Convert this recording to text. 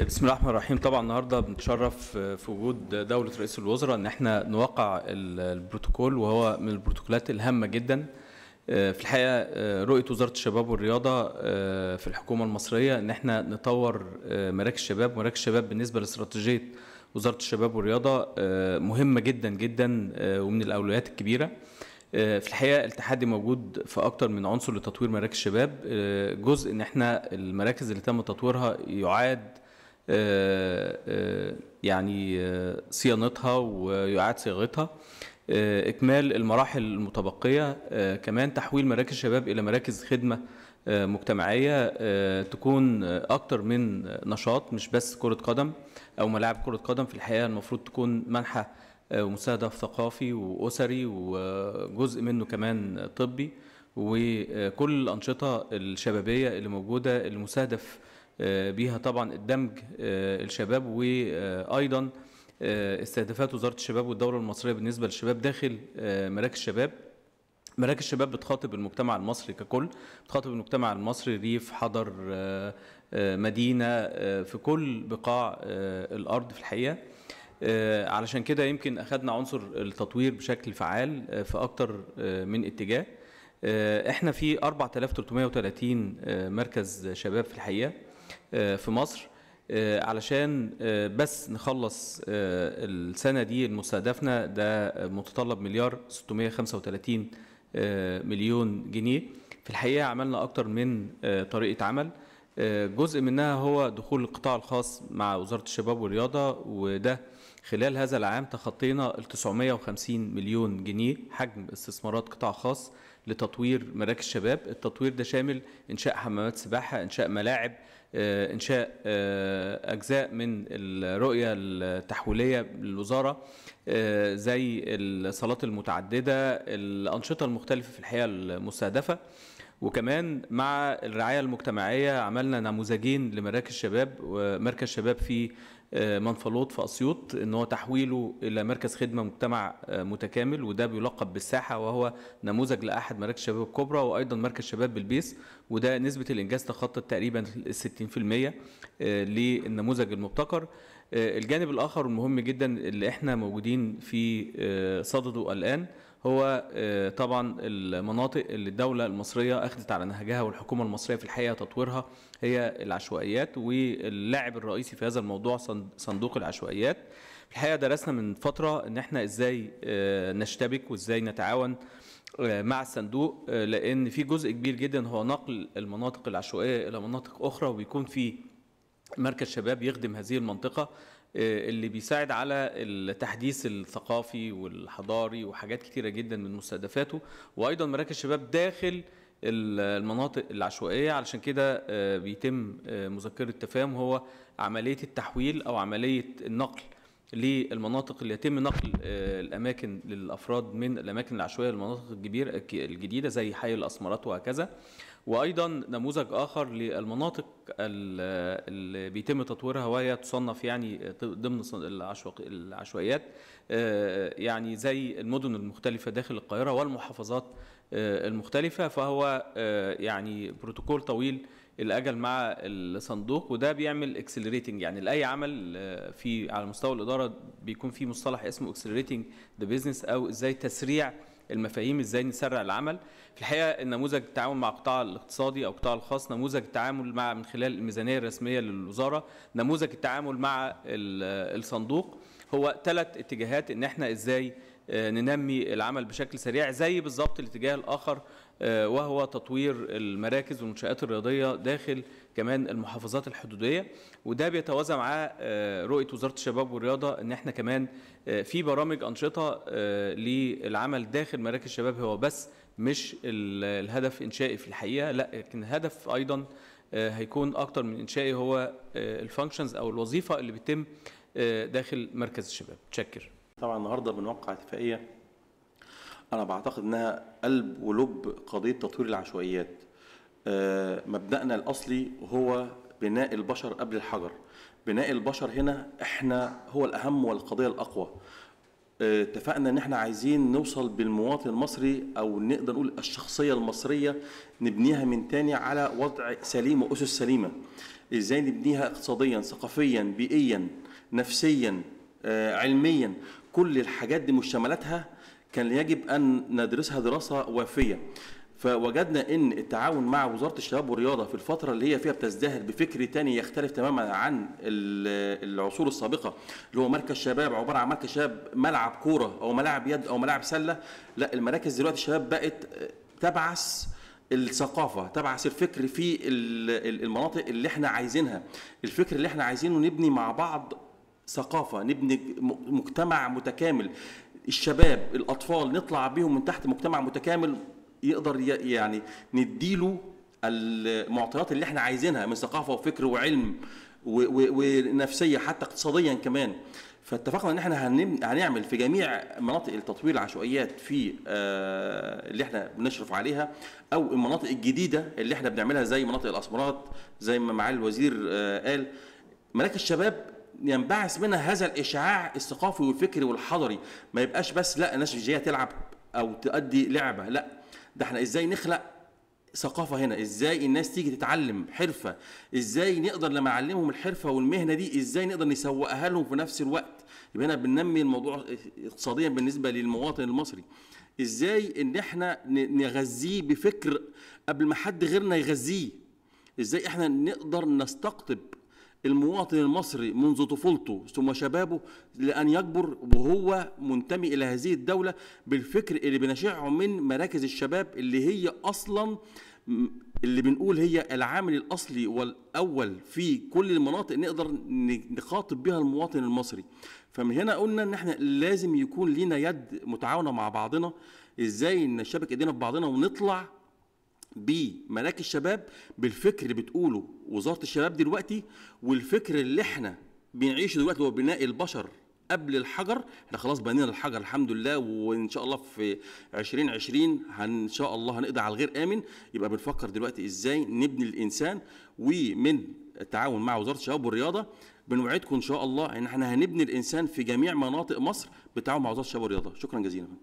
بسم الله الرحمن الرحيم طبعا النهارده بنتشرف في وجود دوله رئيس الوزراء ان احنا نوقع البروتوكول وهو من البروتوكولات الهامه جدا آه، في الحقيقه آه، رؤيه وزاره الشباب والرياضه آه، في الحكومه المصريه ان احنا نطور مراكز الشباب مراكز الشباب بالنسبه لاستراتيجيه وزاره الشباب والرياضه مهمه جدا جدا ومن الاولويات الكبيره في الحقيقه التحدي موجود في اكتر من عنصر لتطوير مراكز الشباب جزء ان احنا المراكز اللي تم تطويرها يعاد آه، آه، يعني آه، صيانتها وإعادة صياغتها إكمال المراحل المتبقية كمان تحويل مراكز الشباب إلى مراكز خدمة مجتمعية تكون أكتر من نشاط مش بس كرة قدم أو ملاعب كرة قدم في الحقيقة المفروض تكون منحة ومستهدف ثقافي وأسري وجزء منه كمان طبي وكل الأنشطة الشبابية اللي موجودة المستهدف آه، بيها طبعا الدمج آه، الشباب وايضا آه، استهدافات وزاره الشباب والدوله المصريه بالنسبه للشباب داخل مراكز الشباب مراكز الشباب بتخاطب المجتمع المصري ككل بتخاطب المجتمع المصري ريف حضر مدينه في كل بقاع الارض في الحقيقه علشان كده يمكن اخذنا عنصر التطوير بشكل فعال في اكتر من اتجاه احنا في 4330 مركز شباب في الحقيقه آه، في مصر آه، علشان آه، بس نخلص السنة دي المستهدفنا ده متطلب مليار 635 مليون جنيه في الحقيقة عملنا أكتر من طريقة عمل جزء منها هو دخول القطاع الخاص مع وزارة الشباب والرياضة وده خلال هذا العام تخطينا ال 950 مليون جنيه حجم استثمارات قطاع خاص لتطوير مراكز شباب التطوير ده شامل إنشاء حمامات سباحة إنشاء ملاعب آه، انشاء آه، اجزاء من الرؤيه التحويليه للوزاره آه، زي الصالات المتعدده الانشطه المختلفه في الحقيقه المستهدفه وكمان مع الرعاية المجتمعية عملنا نموذجين لمراكز شباب مركز شباب في آه، منفلوط في اسيوط ان هو تحويله الى مركز خدمه مجتمع آه، متكامل وده بيلقب بالساحه وهو نموذج لاحد مراكز الشباب الكبرى وايضا مركز شباب بالبيس وده نسبه الانجاز تخطت تقريبا 60% آه، للنموذج المبتكر آه، الجانب الاخر المهم جدا اللي احنا موجودين في آه، صدده الان هو آه، طبعا المناطق اللي الدولة المصرية أخذت على نهجها والحكومة المصرية في الحقيقة تطويرها هي العشوائيات واللاعب الرئيسي في هذا الموضوع صندوق العشوائيات في الحقيقة درسنا من فترة إن إحنا إزاي نشتبك وإزاي نتعاون مع الصندوق لأن في جزء كبير جدا هو نقل المناطق العشوائية إلى مناطق أخرى وبيكون في مركز شباب يخدم هذه المنطقة آه، اللي بيساعد على التحديث الثقافي والحضاري وحاجات كتيرة جدا من مستهدفاته وأيضا مراكز شباب داخل المناطق العشوائية علشان كده آه، بيتم آه، مذكرة التفاهم هو عملية التحويل أو عملية النقل للمناطق اللي يتم نقل الاماكن للافراد من الاماكن العشوائيه للمناطق الكبيره الجديده زي حي الاسمرات وهكذا وايضا نموذج اخر للمناطق اللي بيتم تطويرها وهي تصنف يعني ضمن العشوائيات آه، يعني زي المدن المختلفه داخل القاهره والمحافظات آه، المختلفه فهو آه، يعني بروتوكول طويل الاجل مع الصندوق وده بيعمل اكسلريتنج يعني لاي عمل في على مستوى الاداره بيكون في مصطلح اسمه اكسلريتنج ذا بيزنس او ازاي تسريع المفاهيم ازاي نسرع العمل في الحقيقه نموذج التعامل مع القطاع الاقتصادي او القطاع الخاص نموذج التعامل مع من خلال الميزانيه الرسميه للوزاره نموذج التعامل مع الصندوق هو ثلاث اتجاهات ان احنا ازاي آه، ننمي العمل بشكل سريع زي بالظبط الاتجاه الاخر آه، وهو تطوير المراكز والمنشآت الرياضية داخل كمان المحافظات الحدودية وده بيتوازى مع آه، رؤية وزارة الشباب والرياضة ان احنا كمان في برامج أنشطة للعمل داخل مراكز الشباب هو بس مش الهدف إنشائي في الحقيقة لا لكن الهدف أيضا هيكون أكتر من إنشائي هو الفانكشنز أو الوظيفة اللي بتتم داخل مركز الشباب. شكر. طبعا النهارده بنوقع اتفاقيه انا بعتقد انها قلب ولب قضيه تطوير العشوائيات آه، مبدأنا الأصلي هو بناء البشر قبل الحجر بناء البشر هنا احنا هو الأهم والقضية الأقوى آه، اتفقنا ان احنا عايزين نوصل بالمواطن المصري او نقدر نقول الشخصيه المصريه نبنيها من تاني على وضع سليم واسس سليمه ازاي نبنيها اقتصاديا ثقافيا بيئيا نفسيا آه، علميا كل الحاجات دي مشتملاتها كان يجب ان ندرسها دراسه وافيه فوجدنا ان التعاون مع وزاره الشباب والرياضه في الفتره اللي هي فيها بتزدهر بفكر تاني يختلف تماما عن العصور السابقه اللي هو مركز شباب عباره عن مركز شباب ملعب كوره او ملاعب يد او ملاعب سله لا المراكز دلوقتي الشباب بقت تبعث الثقافة تبعث الفكر في المناطق اللي احنا عايزينها الفكر اللي احنا عايزينه نبني مع بعض ثقافه نبني مجتمع متكامل الشباب الاطفال نطلع بيهم من تحت مجتمع متكامل يقدر يعني نديله المعطيات اللي احنا عايزينها من ثقافه وفكر وعلم ونفسيه حتى اقتصاديا كمان فاتفقنا ان احنا هنعمل في جميع مناطق التطوير العشوائيات في آه، اللي احنا بنشرف عليها او المناطق الجديده اللي احنا بنعملها زي مناطق الاسمرات زي ما معالي الوزير آه، قال مراكز شباب ينبعث منها هذا الاشعاع الثقافي والفكري والحضري ما يبقاش بس لا الناس جايه تلعب او تؤدي لعبه لا ده احنا ازاي نخلق ثقافه هنا ازاي الناس تيجي تتعلم حرفه ازاي نقدر لما نعلمهم الحرفه والمهنه دي ازاي نقدر نسوقها لهم في نفس الوقت يبقى هنا بننمي الموضوع اقتصاديا بالنسبه للمواطن المصري ازاي ان احنا نغذيه بفكر قبل ما حد غيرنا يغذيه ازاي احنا نقدر نستقطب المواطن المصري منذ طفولته ثم شبابه لأن يكبر وهو منتمي إلى هذه الدولة بالفكر اللي بنشعه من مراكز الشباب اللي هي أصلا اللي بنقول هي العامل الأصلي والأول في كل المناطق نقدر نخاطب بها المواطن المصري فمن هنا قلنا ان احنا لازم يكون لينا يد متعاونه مع بعضنا ازاي نشبك ايدينا في بعضنا ونطلع بملاك الشباب بالفكر اللي بتقوله وزاره الشباب دلوقتي والفكر اللي احنا بنعيشه دلوقتي هو بناء البشر قبل الحجر احنا خلاص بنينا الحجر الحمد لله وان شاء الله في 2020 ان شاء الله هنقضي على الغير امن يبقى بنفكر دلوقتي ازاي نبني الانسان ومن التعاون مع وزاره الشباب والرياضه بنوعدكم ان شاء الله ان احنا هنبني الانسان في جميع مناطق مصر بالتعاون مع وزاره الشباب والرياضه شكرا جزيلا